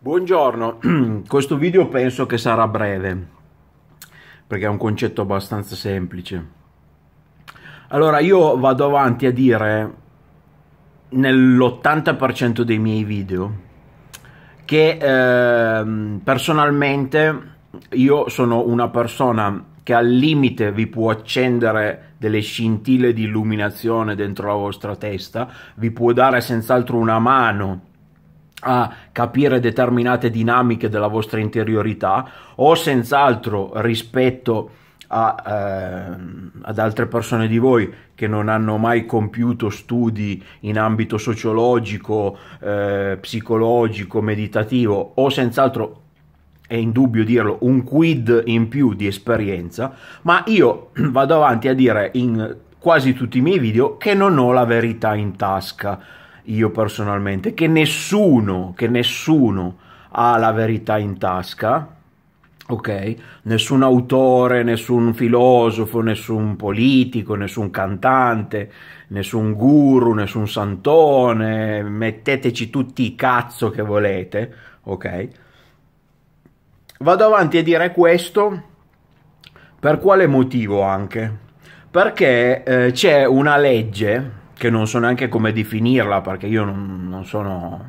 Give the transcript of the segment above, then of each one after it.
Buongiorno, questo video penso che sarà breve perché è un concetto abbastanza semplice. Allora io vado avanti a dire nell'80% dei miei video che eh, personalmente io sono una persona che al limite vi può accendere delle scintille di illuminazione dentro la vostra testa, vi può dare senz'altro una mano a capire determinate dinamiche della vostra interiorità o senz'altro rispetto a, eh, ad altre persone di voi che non hanno mai compiuto studi in ambito sociologico, eh, psicologico, meditativo o senz'altro è indubbio dirlo, un quid in più di esperienza, ma io vado avanti a dire in quasi tutti i miei video che non ho la verità in tasca io personalmente, che nessuno, che nessuno ha la verità in tasca, ok? Nessun autore, nessun filosofo, nessun politico, nessun cantante, nessun guru, nessun santone, metteteci tutti i cazzo che volete, ok? Vado avanti a dire questo per quale motivo anche? Perché eh, c'è una legge che non so neanche come definirla perché io non, non sono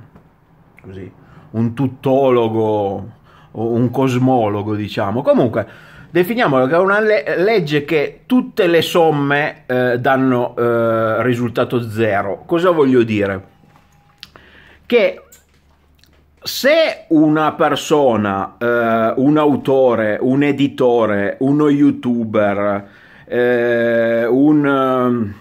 così, un tuttologo o un cosmologo, diciamo Comunque, definiamola che è una le- legge che tutte le somme eh, danno eh, risultato zero. Cosa voglio dire? Che se una persona, eh, un autore, un editore, uno youtuber, eh, un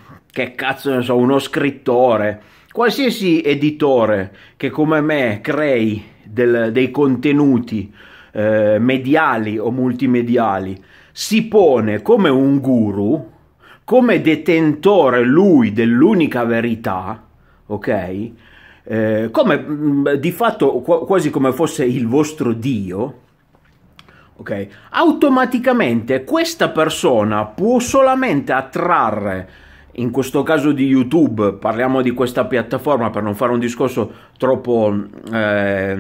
che cazzo ne so, uno scrittore, qualsiasi editore che come me crei del, dei contenuti eh, mediali o multimediali, si pone come un guru, come detentore lui dell'unica verità, ok? Eh, come mm, di fatto quasi come fosse il vostro Dio, ok? Automaticamente questa persona può solamente attrarre in questo caso di YouTube, parliamo di questa piattaforma per non fare un discorso troppo eh,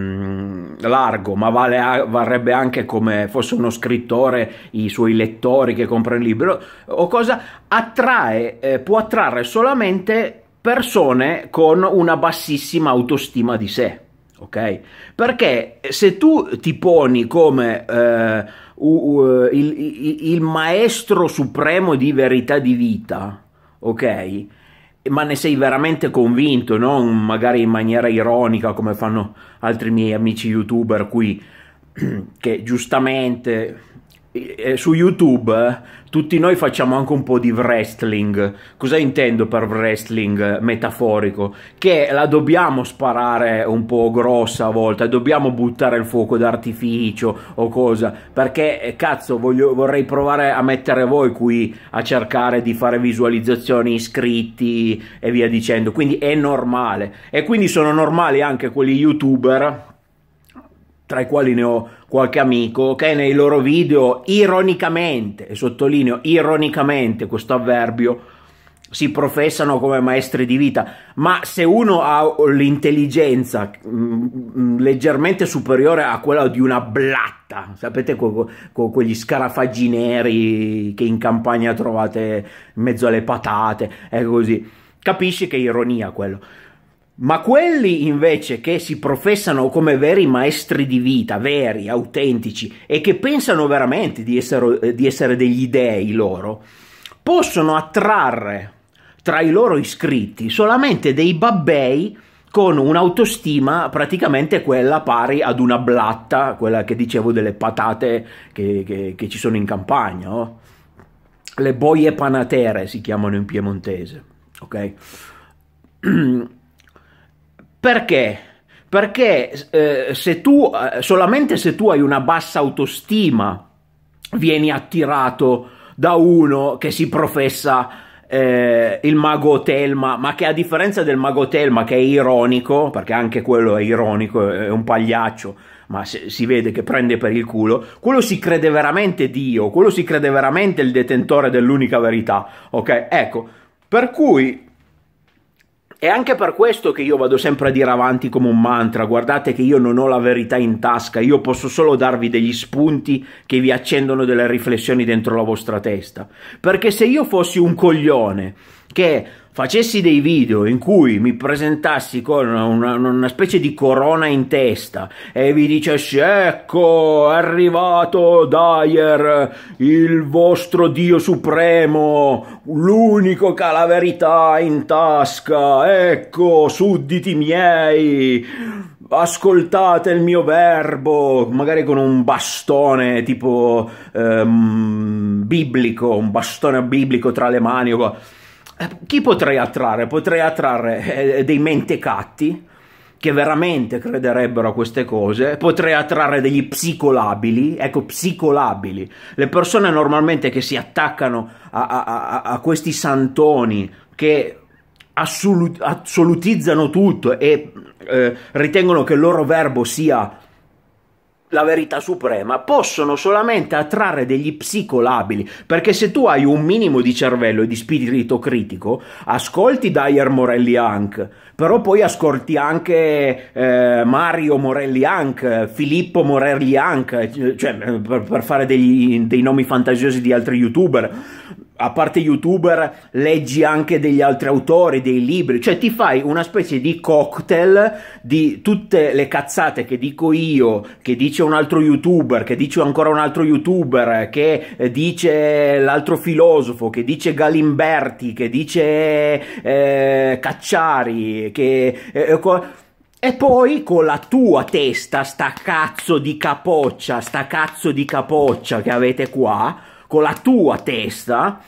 largo, ma vale varrebbe anche come fosse uno scrittore, i suoi lettori che comprano il libro, o cosa, attrae, eh, può attrarre solamente persone con una bassissima autostima di sé. Ok? Perché se tu ti poni come eh, uh, uh, il, il, il maestro supremo di verità di vita, ok? Ma ne sei veramente convinto, non magari in maniera ironica come fanno altri miei amici youtuber qui, che giustamente su YouTube eh, tutti noi facciamo anche un po' di wrestling. Cosa intendo per wrestling eh, metaforico? Che la dobbiamo sparare un po' grossa a volte, dobbiamo buttare il fuoco d'artificio o cosa, perché eh, cazzo voglio, vorrei provare a mettere voi qui a cercare di fare visualizzazioni, iscritti e via dicendo. Quindi è normale. E quindi sono normali anche quelli youtuber tra i quali ne ho qualche amico, che nei loro video ironicamente, e sottolineo ironicamente questo avverbio, si professano come maestri di vita, ma se uno ha l'intelligenza mm, mm, leggermente superiore a quella di una blatta, sapete con que quegli scarafaggi neri che in campagna trovate in mezzo alle patate, è così, capisci che ironia quello. Ma quelli invece che si professano come veri maestri di vita, veri, autentici, e che pensano veramente di essere, eh, di essere degli dei loro, possono attrarre tra i loro iscritti solamente dei babbei con un'autostima praticamente quella pari ad una blatta, quella che dicevo delle patate che, che, che ci sono in campagna, no? Oh. le boie panatere si chiamano in piemontese, ok? Perché? Perché eh, se tu, eh, solamente se tu hai una bassa autostima vieni attirato da uno che si professa eh, il mago Telma, ma che a differenza del mago Telma, che è ironico, perché anche quello è ironico, è un pagliaccio, ma se, si vede che prende per il culo, quello si crede veramente Dio, quello si crede veramente il detentore dell'unica verità, ok? Ecco, per cui è anche per questo che io vado sempre a dire avanti come un mantra, guardate che io non ho la verità in tasca, io posso solo darvi degli spunti che vi accendono delle riflessioni dentro la vostra testa. Perché se io fossi un coglione che facessi dei video in cui mi presentassi con una, una, specie di corona in testa e vi dicessi ecco è arrivato Dyer il vostro dio supremo l'unico che ha la verità in tasca ecco sudditi miei ascoltate il mio verbo, magari con un bastone tipo ehm, biblico, un bastone biblico tra le mani o qua chi potrei attrarre? Potrei attrarre eh, dei mentecatti che veramente crederebbero a queste cose, potrei attrarre degli psicolabili, ecco psicolabili, le persone normalmente che si attaccano a, a, a questi santoni che assolut- assolutizzano tutto e eh, ritengono che il loro verbo sia la verità suprema, possono solamente attrarre degli psicolabili, perché se tu hai un minimo di cervello e di spirito critico, ascolti Dyer Morelli Hank, però poi ascolti anche eh, Mario Morelli Hank, Filippo Morelli Hank, cioè per, per fare degli, dei nomi fantasiosi di altri youtuber a parte youtuber, leggi anche degli altri autori, dei libri, cioè ti fai una specie di cocktail di tutte le cazzate che dico io, che dice un altro youtuber, che dice ancora un altro youtuber, che eh, dice l'altro filosofo, che dice Galimberti, che dice eh, Cacciari, che... Eh, eh e poi con la tua testa, sta cazzo di capoccia, sta cazzo di capoccia che avete qua, con la tua testa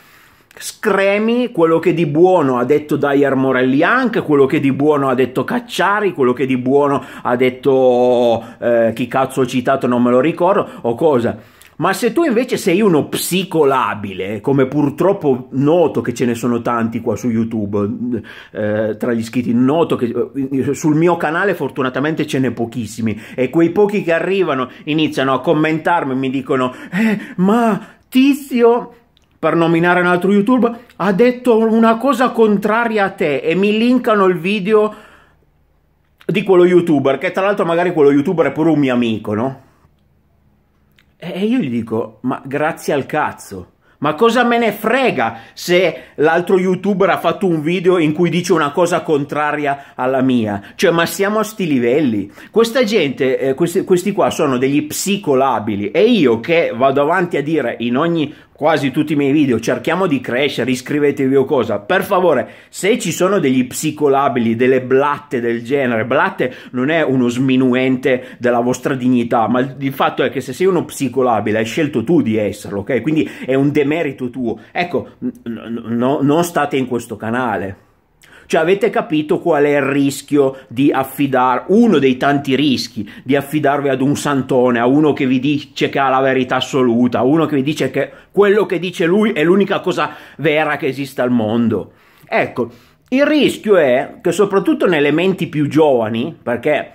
scremi quello che di buono ha detto Dyer Morelli anche, quello che di buono ha detto Cacciari, quello che di buono ha detto eh, chi cazzo ho citato non me lo ricordo o cosa. Ma se tu invece sei uno psicolabile, come purtroppo noto che ce ne sono tanti qua su YouTube, eh, tra gli iscritti, noto che eh, sul mio canale fortunatamente ce n'è pochissimi e quei pochi che arrivano iniziano a commentarmi e mi dicono eh, ma tizio, per nominare un altro YouTube, ha detto una cosa contraria a te e mi linkano il video di quello YouTuber, che tra l'altro magari quello YouTuber è pure un mio amico, no? E io gli dico, ma grazie al cazzo. Ma cosa me ne frega se l'altro youtuber ha fatto un video in cui dice una cosa contraria alla mia? Cioè, ma siamo a sti livelli. Questa gente, eh, questi, questi qua sono degli psicolabili e io che vado avanti a dire in ogni quasi tutti i miei video, cerchiamo di crescere, iscrivetevi o cosa, per favore, se ci sono degli psicolabili, delle blatte del genere, blatte non è uno sminuente della vostra dignità, ma il fatto è che se sei uno psicolabile hai scelto tu di esserlo, ok? Quindi è un demerito tuo. Ecco, no, non state in questo canale. Cioè avete capito qual è il rischio di affidare, uno dei tanti rischi, di affidarvi ad un santone, a uno che vi dice che ha la verità assoluta, a uno che vi dice che quello che dice lui è l'unica cosa vera che esista al mondo. Ecco, il rischio è che soprattutto nelle menti più giovani, perché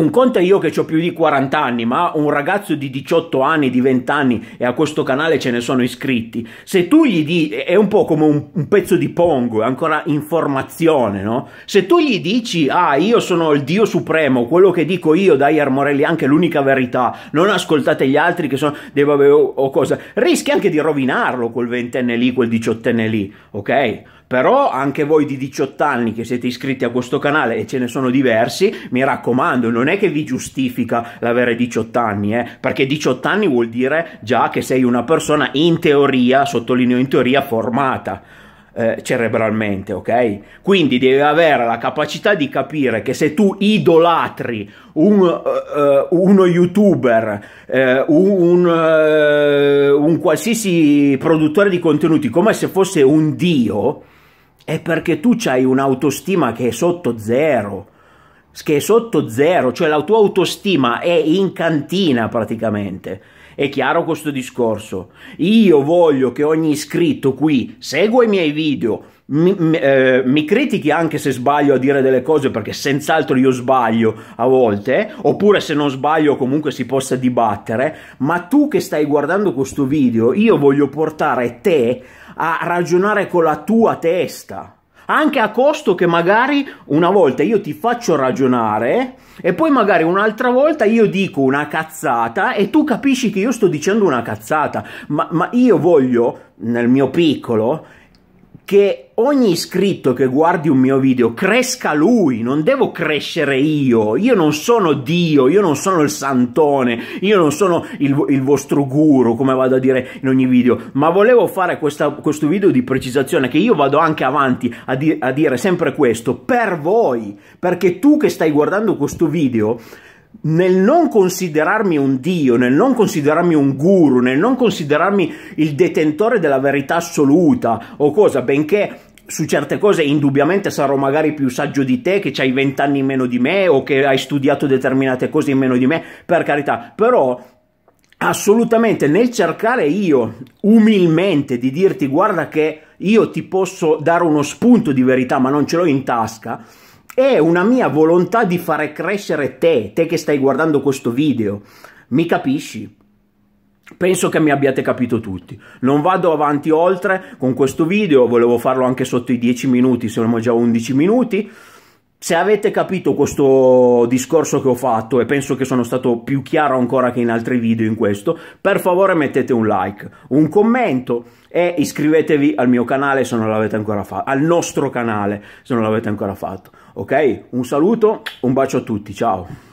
un conto è io che ho più di 40 anni, ma un ragazzo di 18 anni, di 20 anni e a questo canale ce ne sono iscritti. Se tu gli dici, è un po' come un, un pezzo di pongo, è ancora informazione, no? Se tu gli dici, ah, io sono il Dio supremo, quello che dico io, dai Armorelli, anche l'unica verità, non ascoltate gli altri che sono, devo avere o, o cosa, rischi anche di rovinarlo quel ventenne lì, quel diciottenne lì, ok? però anche voi di 18 anni che siete iscritti a questo canale e ce ne sono diversi, mi raccomando, non è che vi giustifica l'avere 18 anni, eh, perché 18 anni vuol dire già che sei una persona in teoria, sottolineo in teoria, formata eh, cerebralmente, ok? Quindi devi avere la capacità di capire che se tu idolatri un, uh, uh, uno youtuber, uh, un, un qualsiasi produttore di contenuti come se fosse un dio, è perché tu hai un'autostima che è sotto zero, che è sotto zero, cioè la tua autostima è in cantina praticamente. È chiaro questo discorso? Io voglio che ogni iscritto qui segua i miei video, mi, eh, mi, critichi anche se sbaglio a dire delle cose perché senz'altro io sbaglio a volte eh? oppure se non sbaglio comunque si possa dibattere ma tu che stai guardando questo video io voglio portare te a ragionare con la tua testa anche a costo che magari una volta io ti faccio ragionare e poi magari un'altra volta io dico una cazzata e tu capisci che io sto dicendo una cazzata, ma, ma io voglio, nel mio piccolo, che ogni iscritto che guardi un mio video cresca lui, non devo crescere io, io non sono Dio, io non sono il santone, io non sono il, il vostro guru, come vado a dire in ogni video, ma volevo fare questa, questo video di precisazione che io vado anche avanti a, di, a dire sempre questo per voi, perché tu che stai guardando questo video nel non considerarmi un dio, nel non considerarmi un guru, nel non considerarmi il detentore della verità assoluta o cosa, benché su certe cose indubbiamente sarò magari più saggio di te, che hai vent'anni in meno di me o che hai studiato determinate cose in meno di me, per carità, però assolutamente nel cercare io umilmente di dirti guarda che io ti posso dare uno spunto di verità ma non ce l'ho in tasca, è una mia volontà di fare crescere te, te che stai guardando questo video. Mi capisci? Penso che mi abbiate capito tutti. Non vado avanti oltre con questo video, volevo farlo anche sotto i 10 minuti, siamo già 11 minuti. Se avete capito questo discorso che ho fatto e penso che sono stato più chiaro ancora che in altri video in questo, per favore mettete un like, un commento e iscrivetevi al mio canale se non l'avete ancora fatto, al nostro canale se non l'avete ancora fatto. Ok? Un saluto, un bacio a tutti, ciao.